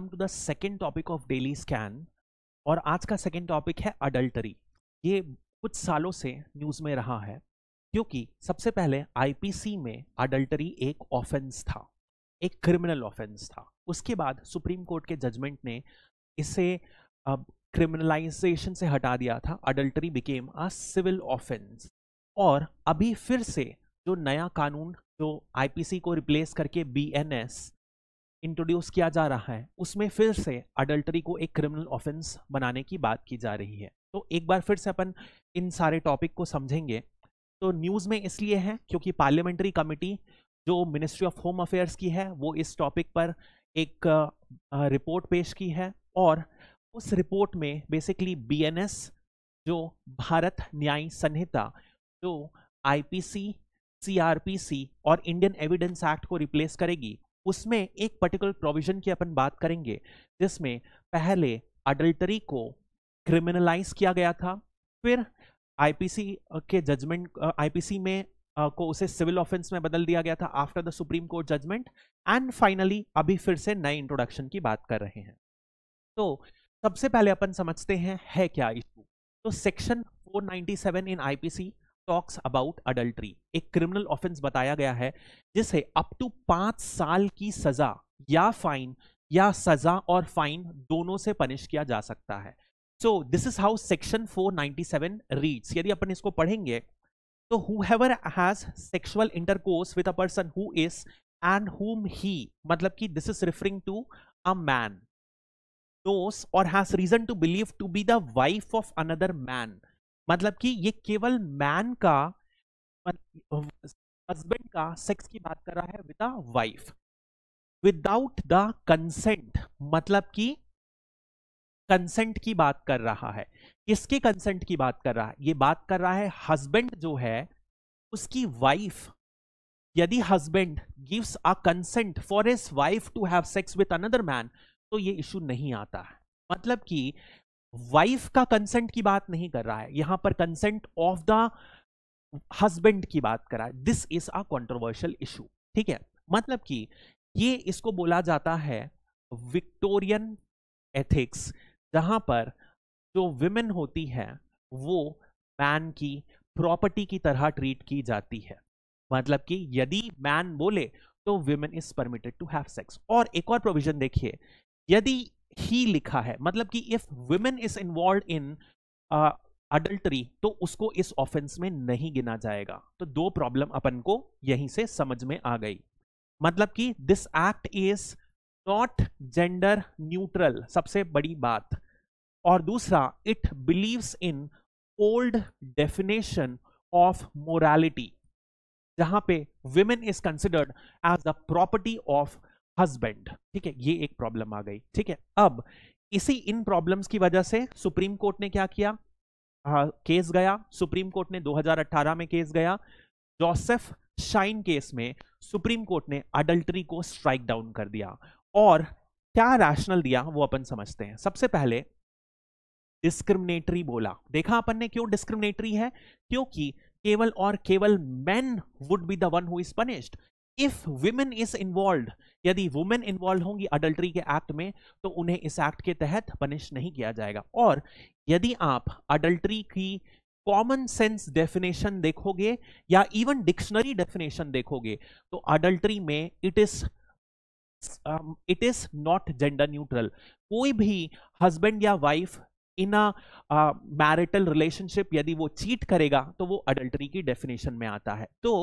Come to the second topic of daily scan और आज का सेकेंड टॉपिक है अडल्टरी ये कुछ सालों से न्यूज़ में रहा है क्योंकि सबसे पहले आईपीसी में अडल्टरी एक ऑफेंस था एक क्रिमिनल ऑफेंस था उसके बाद सुप्रीम कोर्ट के जजमेंट ने इसे अब क्रिमिनलाइजेशन से हटा दिया था adultery became a civil offence और अभी फिर से जो नया कानून जो आईपीसी को रिप्लेस करके बीएनएस इंट्रोड्यूस किया जा रहा है उसमें फिर से अडल्टरी को एक क्रिमिनल ऑफेंस बनाने की बात की जा रही है तो एक बार फिर से अपन इन सारे टॉपिक को समझेंगे तो न्यूज़ में इसलिए है क्योंकि पार्लियामेंट्री कमेटी जो मिनिस्ट्री ऑफ होम अफेयर्स की है वो इस टॉपिक पर एक रिपोर्ट पेश की है और उस रिपोर्ट में बेसिकली बीएनएस जो भारत न्याय संहिता जो आईपीसी सीआरपीसी और इंडियन एविडेंस एक्ट को रिप्लेस करेगी उसमें एक पर्टिकुलर प्रोविजन की अपन बात करेंगे जिसमें पहले अडल्टरी को क्रिमिनलाइज किया गया था फिर आईपीसी के जजमेंट आईपीसी में आ, को उसे सिविल ऑफेंस में बदल दिया गया था after the Supreme Court judgment and finally अभी फिर से नए इंट्रोडक्शन की बात कर रहे हैं तो सबसे पहले अपन समझते हैं है क्या इशू तो section 497 in IPC talks about adultery एक क्रिमिनल ऑफेंस बताया गया है जिसे अप टू पांच साल की सजा या फाइन या सजा और फाइन दोनों से पनिश किया जा सकता है so this is how section 497 reads यदि अपन इसको पढ़ेंगे तो whoever has sexual intercourse with a person who is and whom he मतलब कि this is referring to a man knows और has reason to believe to be the wife of another man मतलब कि ये केवल मैन का husband मतलब का सेक्स की बात कर रहा है with wife without the consent मतलब कि कंसेंट की बात कर रहा है किसके कंसेंट की बात कर रहा है ये बात कर रहा है हस्बैंड जो है उसकी वाइफ यदि husband gives a consent for his wife to have sex with another man तो ये इशू नहीं आता है मतलब कि वाइफ का कंसेंट की बात नहीं कर रहा है यहां पर कंसेंट ऑफ द हस्बैंड की बात है this is a controversial issue ठीक है मतलब कि ये इसको बोला जाता है विक्टोरियन एथिक्स जहां पर जो विमेन होती है वो मैन की प्रॉपर्टी की तरह ट्रीट की जाती है मतलब कि यदि मैन बोले तो women is permitted to have sex और एक और प्रोविजन देखिए यदि ही लिखा है मतलब कि if women is involve in adultery तो उसको इस ऑफेंस में नहीं गिना जाएगा तो दो प्रॉब्लम अपन को यहीं से समझ में आ गई मतलब कि this act is not gender neutral सबसे बड़ी बात और दूसरा it believes in old definition of morality जहां पे women is considered as the property of husband ठीक है ये एक प्रॉब्लम आ गई ठीक है अब इसी इन प्रॉब्लम्स की वजह से सुप्रीम कोर्ट ने क्या किया आ, केस गया सुप्रीम कोर्ट ने 2018 में केस गया जोसेफ शाइन केस में सुप्रीम कोर्ट ने अडल्ट्री को स्ट्राइक डाउन कर दिया और क्या रैशनल दिया वो अपन समझते हैं सबसे पहले डिस्क्रिमिनेटरी बोला देखा अपन ने क्यों डिस्क्रिमिनेटरी है क्योंकि केवल और केवल man would be the one who is punished if women is involve यदि वुमेन इन्वॉल्व होंगी अडल्ट्री के एक्ट में तो उन्हें इस एक्ट के तहत पनिश नहीं किया जाएगा और यदि आप अडल्ट्री की कॉमन सेंस डेफिनेशन देखोगे या इवन डिक्शनरी डेफिनेशन देखोगे तो अडल्ट्री में it is it is not gender neutral कोई भी हस्बैंड या wife in a marital relationship यदि वो चीट करेगा तो वो अडल्ट्री की डेफिनेशन में आता है तो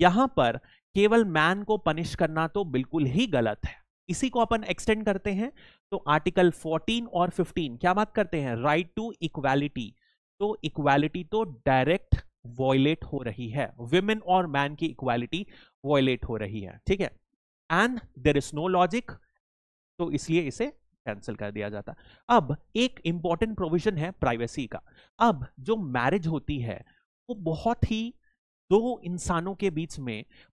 यहाँ पर केवल मैन को पनिश करना तो बिल्कुल ही गलत है इसी को अपन एक्सटेंड करते हैं तो आर्टिकल 14 और 15 क्या बात करते हैं राइट टू इक्वालिटी तो इक्वालिटी तो डायरेक्ट वॉयलेट हो रही है वुमेन और मैन की इक्वालिटी वॉयलेट हो रही है ठीक है and there is no logic तो इसलिए इसे कैंसिल कर दिया जाता अब एक इंपॉर्टेंट प्रोविजन है प्राइवेसी का अब जो मैरिज होती है वो बहुत ही दो इंसानों के बीच में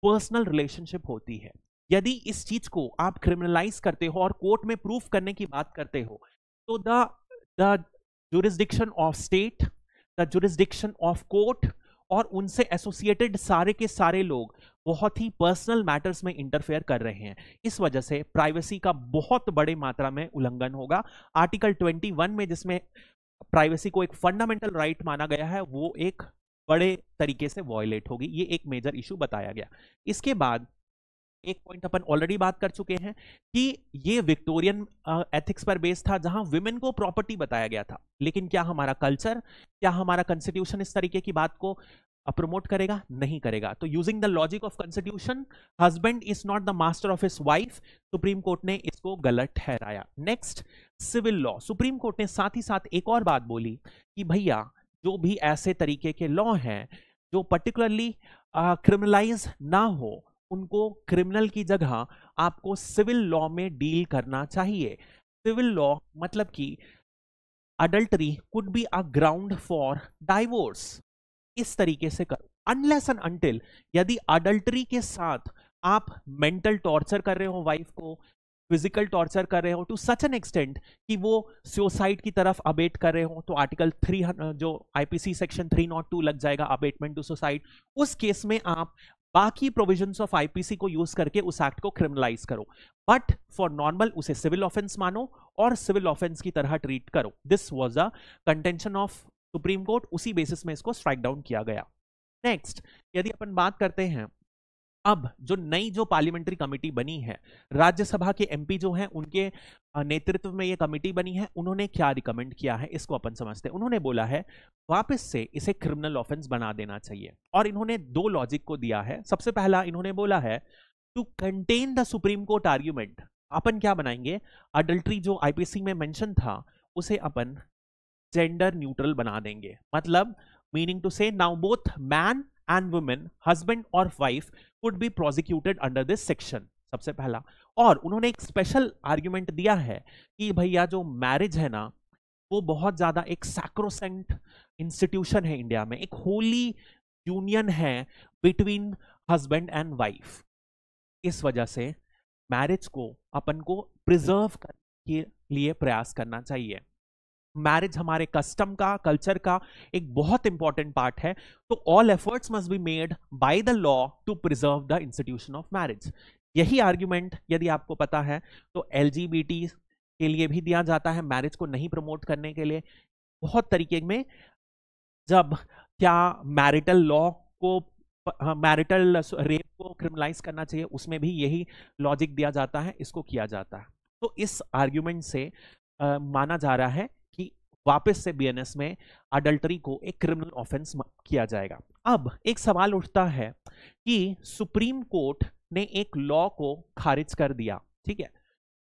पर्सनल रिलेशनशिप होती है यदि इस चीज को आप क्रिमिनलाइज करते हो और कोर्ट में प्रूफ करने की बात करते हो तो the jurisdiction of state the jurisdiction of court और उनसे एसोसिएटेड सारे के सारे लोग बहुत ही पर्सनल मैटर्स में इंटरफेयर कर रहे हैं इस वजह से प्राइवेसी का बहुत बड़े मात्रा में उल्लंघन होगा आर्टिकल 21 में जिसमें प्राइवेसी को एक फंडामेंटल राइट right माना गया है वो एक बड़े तरीके से वॉयलेट होगी ये एक मेजर इशू बताया गया इसके बाद एक पॉइंट अपन ऑलरेडी बात कर चुके हैं कि ये विक्टोरियन एथिक्स पर बेस्ड था जहां वुमेन को प्रॉपर्टी बताया गया था लेकिन क्या हमारा कल्चर क्या हमारा कंस्टिट्यूशन इस तरीके की बात को प्रमोट करेगा नहीं करेगा तो using the logic of constitution husband is not the master of his wife Supreme Court ने इसको गलत ठहराया next civil law Supreme Court ने साथ ही साथ एक और बात बोली कि भैया जो भी ऐसे तरीके के लॉ हैं जो पर्टिकुलरली क्रिमिनलाइज uh, ना हो उनको क्रिमिनल की जगह आपको सिविल लॉ में डील करना चाहिए सिविल लॉ मतलब कि adultery could be a ground for divorce इस तरीके से करो अनलेस एंड अनटिल यदि अडल्टरी के साथ आप मेंटल टॉर्चर कर रहे हो वाइफ को फिजिकल टॉर्चर कर रहे हो टू सच एन एक्सटेंट कि वो सुसाइड की तरफ अबेट कर रहे हो तो आर्टिकल थ्री जो आईपीसी सेक्शन 302 लग जाएगा अबेटमेंट टू सुसाइड उस केस में आप बाकी प्रोविजन ऑफ आईपीसी को यूज करके उस एक्ट को क्रिमिनलाइज करो बट फॉर नॉर्मल उसे सिविल ऑफेंस मानो और सिविल ऑफेंस की तरह ट्रीट करो this was a contention of Supreme Court उसी बेसिस में इसको स्ट्राइक डाउन किया गया नेक्स्ट यदि अपन बात करते हैं अब जो नई जो पार्लियामेंट्री कमेटी बनी है राज्यसभा के एमपी जो हैं उनके नेतृत्व में ये कमेटी बनी है उन्होंने क्या रिकमेंड किया है इसको अपन समझते हैं उन्होंने बोला है वापस से इसे क्रिमिनल ऑफेंस बना देना चाहिए और इन्होंने दो लॉजिक को दिया है सबसे पहला इन्होंने बोला है to contend the Supreme Court argument अपन क्या बनाएंगे अडल्ट्री जो आईपीसी में मेंशन था उसे अपन जेंडर न्यूट्रल बना देंगे मतलब meaning to say now both man and women husband और wife could be prosecuted under this section सबसे पहला और उन्होंने एक स्पेशल आर्ग्यूमेंट दिया है कि भैया जो मैरिज है ना वो बहुत ज़्यादा एक सैक्रोसेंट इंस्टीट्यूशन है इंडिया में एक होली यूनियन है बिटवीन हस्बैंड एंड वाइफ इस वजह से मैरिज को अपन को प्रिजर्व करने के लिए प्रयास करना चाहिए मैरिज हमारे कस्टम का कल्चर का एक बहुत इंपॉर्टेंट पार्ट है तो all efforts must be made by the law to preserve the institution of marriage यही आर्ग्यूमेंट यदि आपको पता है तो एल के लिए भी दिया जाता है मैरिज को नहीं प्रमोट करने के लिए बहुत तरीके में जब क्या मैरिटल लॉ को मैरिटल हाँ, रेप को क्रिमिनलाइज करना चाहिए उसमें भी यही लॉजिक दिया जाता है इसको किया जाता है तो इस आर्ग्यूमेंट से आ, माना जा रहा है वापस से बीएनएस में अडल्टरी को एक क्रिमिनल ऑफेंस किया जाएगा अब एक सवाल उठता है कि सुप्रीम कोर्ट ने एक लॉ को खारिज कर दिया ठीक है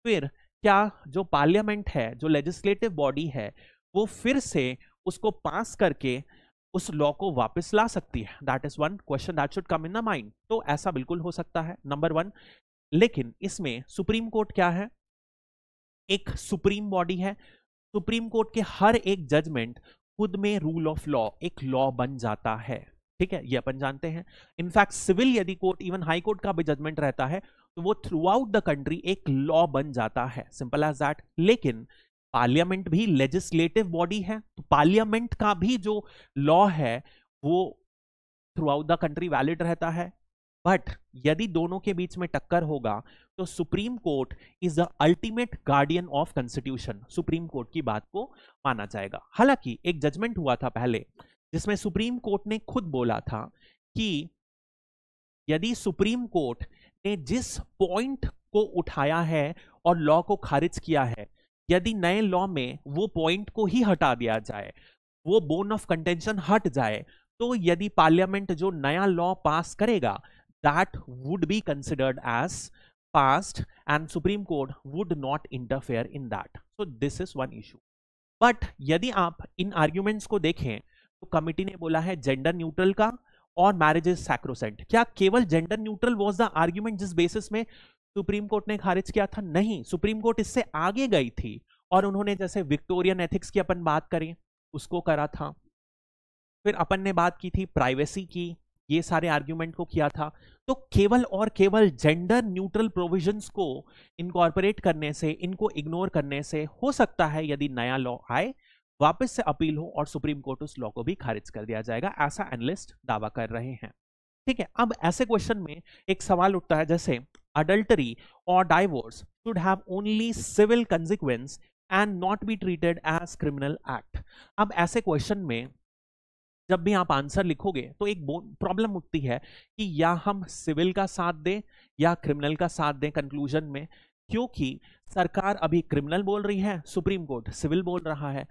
फिर क्या जो पार्लियामेंट है जो लेजिस्लेटिव बॉडी है वो फिर से उसको पास करके उस लॉ को वापस ला सकती है that is one question that should come in the mind तो ऐसा बिल्कुल हो सकता है नंबर वन लेकिन इसमें सुप्रीम कोर्ट क्या है एक सुप्रीम बॉडी है सुप्रीम कोर्ट के हर एक जजमेंट खुद में रूल ऑफ लॉ एक लॉ बन जाता है ठीक है ये अपन जानते हैं इनफैक्ट सिविल यदि कोर्ट इवन हाई कोर्ट का भी जजमेंट रहता है तो वो थ्रू आउट द कंट्री एक लॉ बन जाता है सिंपल एज दैट लेकिन पार्लियामेंट भी लेजिस्लेटिव बॉडी है तो पार्लियामेंट का भी जो लॉ है वो throughout the country valid रहता है बट यदि दोनों के बीच में टक्कर होगा तो Supreme Court is the ultimate guardian of constitution Supreme Court की बात को माना जाएगा हालांकि एक जजमेंट हुआ था पहले जिसमें सुप्रीम कोर्ट ने खुद बोला था कि यदि सुप्रीम कोर्ट ने जिस पॉइंट को उठाया है और लॉ को खारिज किया है यदि नए लॉ में वो पॉइंट को ही हटा दिया जाए वो बोन ऑफ कंटेंशन हट जाए तो यदि पार्लियामेंट जो नया लॉ पास करेगा that would be considered as passed and Supreme Court would not interfere in that. So this is one issue. But यदि आप इन आर्ग्यूमेंट्स को देखें तो कमिटी ने बोला है जेंडर न्यूट्रल का और मैरिज इज सैक्रोसेंट क्या केवल gender neutral was the argument जिस बेसिस में सुप्रीम कोर्ट ने खारिज किया था नहीं सुप्रीम कोर्ट इससे आगे गई थी और उन्होंने जैसे विक्टोरियन एथिक्स की अपन बात करें उसको करा था फिर अपन ने बात की थी प्राइवेसी की ये सारे आर्ग्यूमेंट को किया था तो केवल और केवल जेंडर न्यूट्रल प्रोविजंस को इनकॉर्पोरेट करने से इनको इग्नोर करने से हो सकता है यदि नया लॉ आए वापस से अपील हो और सुप्रीम कोर्ट उस लॉ को भी खारिज कर दिया जाएगा ऐसा एनालिस्ट दावा कर रहे हैं ठीक है अब ऐसे क्वेश्चन में एक सवाल उठता है जैसे अडल्टरी और divorce should have only civil consequence and not be treated as criminal act अब ऐसे क्वेश्चन में जब भी आप आंसर लिखोगे तो एक प्रॉब्लम उठती है कि या हम सिविल का साथ दें या क्रिमिनल का साथ दें कंक्लूजन में क्योंकि सरकार अभी क्रिमिनल बोल रही है सुप्रीम कोर्ट सिविल बोल रहा है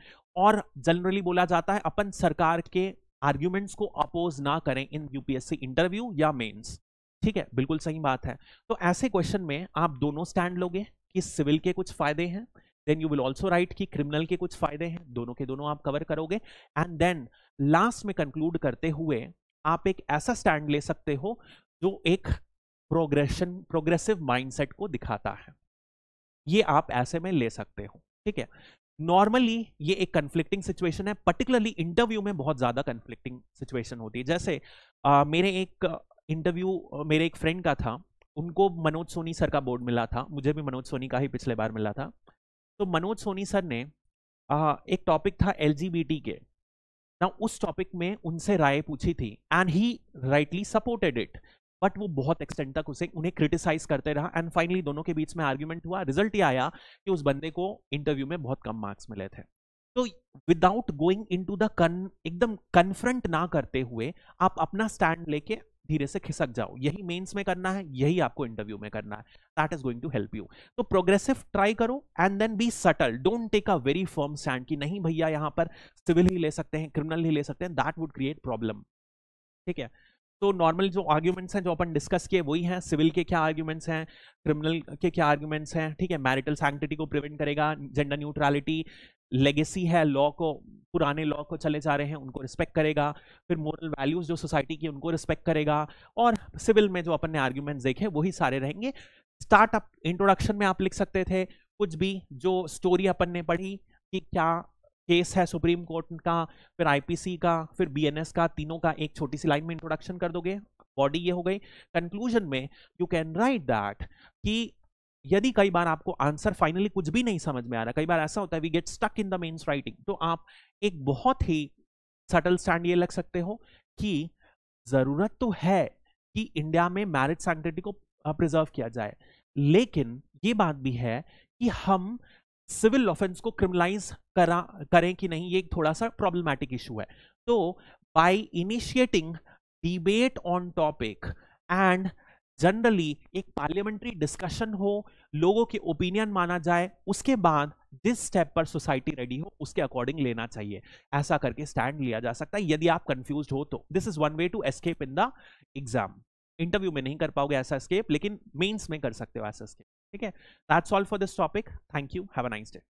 और जनरली बोला जाता है अपन सरकार के आर्ग्यूमेंट्स को अपोज ना करें इन यूपीएससी इंटरव्यू या मेंस ठीक है बिल्कुल सही बात है तो ऐसे क्वेश्चन में आप दोनों स्टैंड लोगे कि सिविल के कुछ फायदे हैं then you will also write कि क्रिमिनल के कुछ फायदे हैं दोनों के दोनों आप कवर करोगे एंड देन लास्ट में कंक्लूड करते हुए आप एक ऐसा स्टैंड ले सकते हो जो एक प्रोग्रेशन प्रोग्रेसिव माइंडसेट को दिखाता है ये आप ऐसे में ले सकते हो ठीक है नॉर्मली ये एक कन्फ्लिक्टिंग सिचुएशन है पर्टिकुलरली इंटरव्यू में बहुत ज़्यादा कन्फ्लिक्टिंग सिचुएशन होती है जैसे आ, मेरे एक इंटरव्यू मेरे एक फ्रेंड का था उनको मनोज सोनी सर का बोर्ड मिला था मुझे भी मनोज सोनी का ही पिछले बार मिला था तो मनोज सोनी सर ने आ, एक टॉपिक था एल के ना उस टॉपिक में उनसे राय पूछी थी and he rightly supported it but वो बहुत एक्सटेंड तक उसे उन्हें क्रिटिसाइज करते रहा एंड फाइनली दोनों के बीच में आर्ग्यूमेंट हुआ रिजल्ट ये आया कि उस बंदे को इंटरव्यू में बहुत कम मार्क्स मिले थे तो without going into the con एकदम कन्फ्रंट ना करते हुए आप अपना स्टैंड लेके धीरे से खिसक जाओ यही मेंस में करना है यही आपको इंटरव्यू में करना है that is going to help you तो प्रोग्रेसिव ट्राई करो and then be subtle don't take a very firm stand कि नहीं भैया यहां पर सिविल ही ले सकते हैं क्रिमिनल ही ले सकते हैं दैट वुड क्रिएट प्रॉब्लम ठीक है तो नॉर्मल जो आर्ग्यूमेंट्स हैं जो अपन डिस्कस किए वही हैं सिविल के क्या आर्ग्यूमेंट्स हैं क्रिमिनल के क्या आर्ग्यूमेंट्स हैं ठीक है मैरिटल सैंक्टिटी को प्रिवेंट करेगा जेंडर न्यूट्रलिटी लेगेसी है लॉ को पुराने लॉ को चले जा रहे हैं उनको रिस्पेक्ट करेगा फिर मॉरल वैल्यूज़ जो सोसाइटी की उनको रिस्पेक्ट करेगा और सिविल में जो अपन ने आर्ग्यूमेंट देखे वही सारे रहेंगे स्टार्टअप इंट्रोडक्शन में आप लिख सकते थे कुछ भी जो स्टोरी अपन ने पढ़ी कि क्या केस है सुप्रीम कोर्ट का फिर आईपीसी का फिर बीएनएस का तीनों का एक छोटी सी लाइन में इंट्रोडक्शन कर दोगे बॉडी ये हो गई कंक्लूजन में यू कैन राइट दैट कि यदि कई बार आपको आंसर फाइनली कुछ भी नहीं समझ में आ रहा कई बार ऐसा होता है we get stuck in the mains writing तो आप एक बहुत ही सटल स्टैंड ये लग सकते हो कि ज़रूरत तो है कि इंडिया में मैरिज सैंक्टिटी को प्रिजर्व किया जाए लेकिन ये बात भी है कि हम सिविल ऑफेंस को क्रिमिनलाइज करा करें कि नहीं ये एक थोड़ा सा प्रॉब्लमैटिक इशू है तो by initiating debate on topic and generally एक पार्लियामेंट्री डिस्कशन हो लोगों के ओपिनियन माना जाए उसके बाद जिस स्टेप पर सोसाइटी रेडी हो उसके अकॉर्डिंग लेना चाहिए ऐसा करके स्टैंड लिया जा सकता है यदि आप कंफ्यूज हो तो this is one way to escape in the exam interview में नहीं कर पाओगे ऐसा स्केप लेकिन मेन्स में कर सकते हो ऐसा स्केप ठीक है that's all for this topic thank you have a nice day